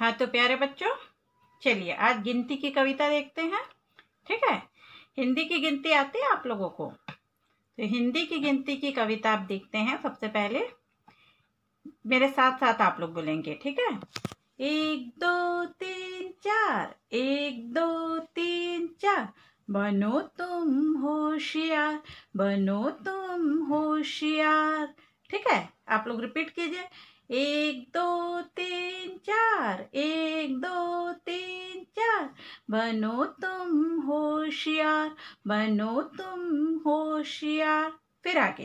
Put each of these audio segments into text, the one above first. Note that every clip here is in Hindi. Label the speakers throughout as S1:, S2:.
S1: हाँ तो प्यारे बच्चों चलिए आज गिनती की कविता देखते हैं ठीक है हिंदी की गिनती आती है आप लोगों को तो हिंदी की गिनती की कविता आप देखते हैं सबसे पहले मेरे साथ साथ आप लोग बोलेंगे ठीक है एक दो तीन चार एक दो तीन चार बनो तुम होशियार बनो तुम होशियार ठीक है आप लोग रिपीट कीजिए एक दो तीन चार एक दो तीन चार बनो तुम होशियार बनो तुम होशियार फिर आगे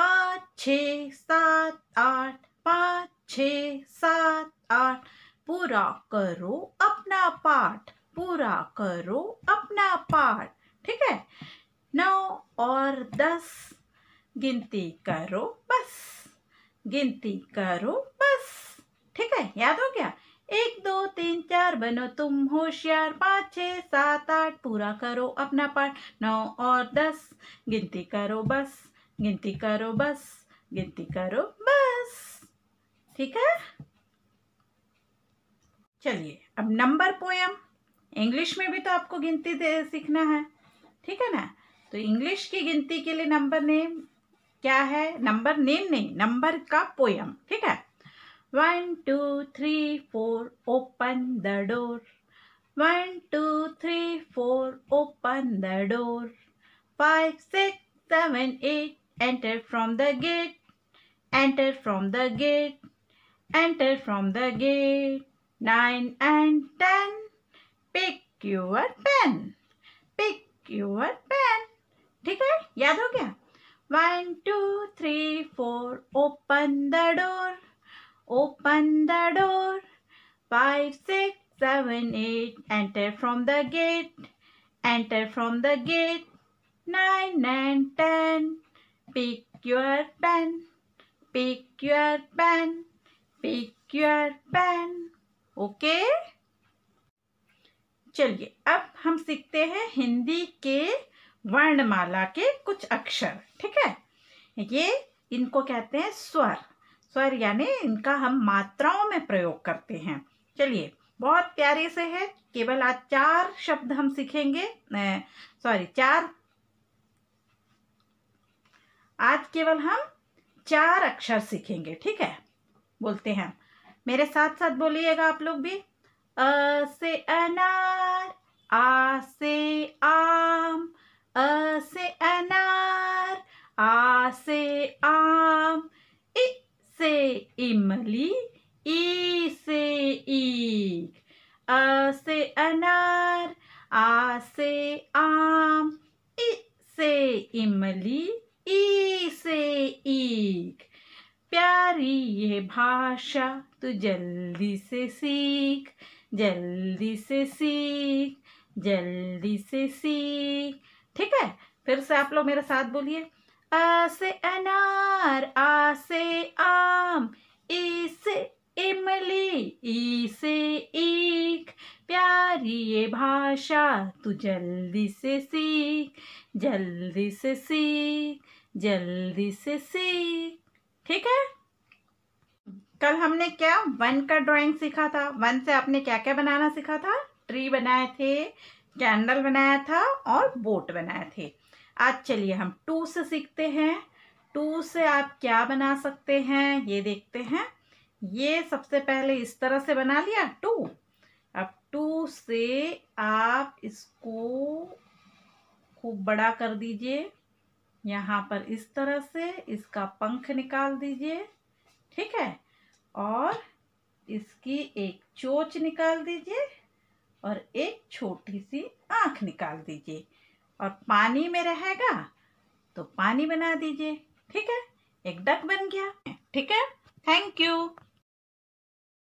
S1: पाँच छ सात आठ पाँच छ सात आठ पूरा करो अपना पाठ पूरा करो अपना पाठ ठीक है नौ और दस गिनती करो बस गिनती करो बस ठीक है याद हो गया एक दो तीन चार बनो तुम होशियार पाँच छ सात आठ पूरा करो अपना पाठ नौ और दस गिनती करो बस गिनती करो बस गिनती करो बस ठीक है चलिए अब नंबर पोयम इंग्लिश में भी तो आपको गिनती सीखना है ठीक है ना तो इंग्लिश की गिनती के लिए नंबर नेम क्या है नंबर नेम नहीं नंबर का पोयम ठीक है one two three four open the door one two three four open the door five six seven eight enter from the gate enter from the gate enter from the gate nine and ten pick your pen pick your pen ठीक है याद हो गया One, two, three, four. Open the door. Open the door. Five, six, seven, eight. Enter from the gate. Enter from the gate. Nine and ten. Pick your pen. Pick your pen. Pick your pen. Okay okay? चलिए अब हम सीखते हैं हिंदी के वर्णमाला के कुछ अक्षर ठीक है ये इनको कहते हैं स्वर स्वर यानी इनका हम मात्राओं में प्रयोग करते हैं चलिए बहुत प्यारे से है केवल आज चार शब्द हम सीखेंगे सॉरी चार आज केवल हम चार अक्षर सीखेंगे ठीक है बोलते हैं मेरे साथ साथ बोलिएगा आप लोग भी अ से अनार आ से इमली ई से ईख अ से अनार आ से आम इ से इमली ई से ईख प्यारी ये भाषा तू जल्दी से सीख जल्दी से सीख जल्दी से सीख ठीक है फिर से आप लोग मेरे साथ बोलिए आ से अनार आ से आम ई से इमली ई से ईख प्यारी ये भाषा तू जल्दी से सीख जल्दी से सीख जल्दी से सीख ठीक है कल हमने क्या वन का ड्राइंग सीखा था वन से आपने क्या क्या बनाना सीखा था ट्री बनाए थे कैंडल बनाया था और बोट बनाए थे आज चलिए हम टू से सीखते हैं टू से आप क्या बना सकते हैं ये देखते हैं ये सबसे पहले इस तरह से बना लिया टू अब टू से आप इसको खूब बड़ा कर दीजिए यहाँ पर इस तरह से इसका पंख निकाल दीजिए ठीक है और इसकी एक चोच निकाल दीजिए और एक छोटी सी आँख निकाल दीजिए और पानी में रहेगा तो पानी बना दीजिए ठीक है एक डक बन गया ठीक है थैंक यू